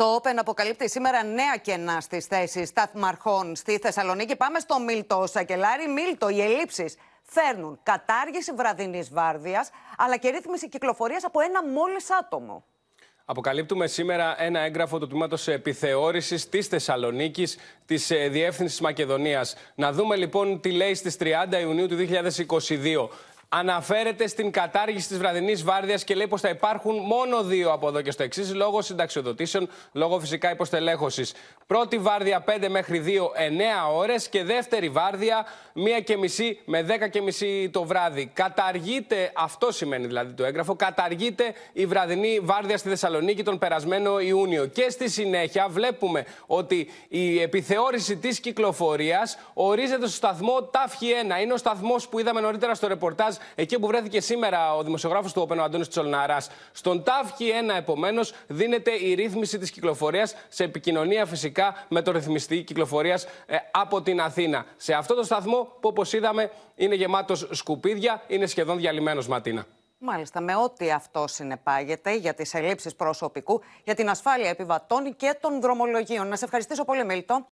Το Open αποκαλύπτει σήμερα νέα κενά στις θέσεις σταθμαρχών στη Θεσσαλονίκη. Πάμε στο Μίλτο Σακελάρη. Μίλτο, οι ελλείψεις φέρνουν κατάργηση βραδινής βάρδιας αλλά και ρύθμιση κυκλοφορίας από ένα μόλις άτομο. Αποκαλύπτουμε σήμερα ένα έγγραφο του τμήματος επιθεώρησης της Θεσσαλονίκης της ε, Διεύθυνσης Μακεδονίας. Να δούμε λοιπόν τι λέει στις 30 Ιουνίου του 2022 αναφέρεται στην κατάργηση της βραδινής βάρδιας και λέει πως θα υπάρχουν μόνο δύο από εδώ και στο εξής, λόγω συνταξιοδοτήσεων, λόγω φυσικά υποστελέχωσης. Πρώτη βάρδια 5 μέχρι 2, 9 ώρες και δεύτερη βάρδια 1.30 με 10.30 το βράδυ. Καταργείται, αυτό σημαίνει δηλαδή το έγγραφο, καταργείται η βραδινή βάρδια στη Θεσσαλονίκη τον περασμένο Ιούνιο. Και στη συνέχεια βλέπουμε ότι η επιθεώρηση της κυκλοφορίας ορίζεται στο σταθμό ΤΑΦΧΙ 1. Είναι ο σταθμός που είδαμε νωρίτερα στο ρεπορτάζ εκεί που βρέθηκε σήμερα ο δημοσιογράφος του ΟΠΕΝ, ο Αντώνης Τσολναρά. Στον ΤΑΦΚΙ 1, επομένως, δίνεται η ρύθμιση της κυκλοφορίας σε επικοινωνία φυσικά με τον ρυθμιστή κυκλοφορίας ε, από την Αθήνα. Σε αυτό το σταθμό που, όπως είδαμε, είναι γεμάτος σκουπίδια, είναι σχεδόν διαλυμένος Ματίνα. Μάλιστα, με ό,τι αυτό συνεπάγεται για τις ελλείψεις προσωπικού, για την ασφάλεια επιβατών και των δρομολογίων. Να σε ευχαριστήσω πολύ, Μίλτο.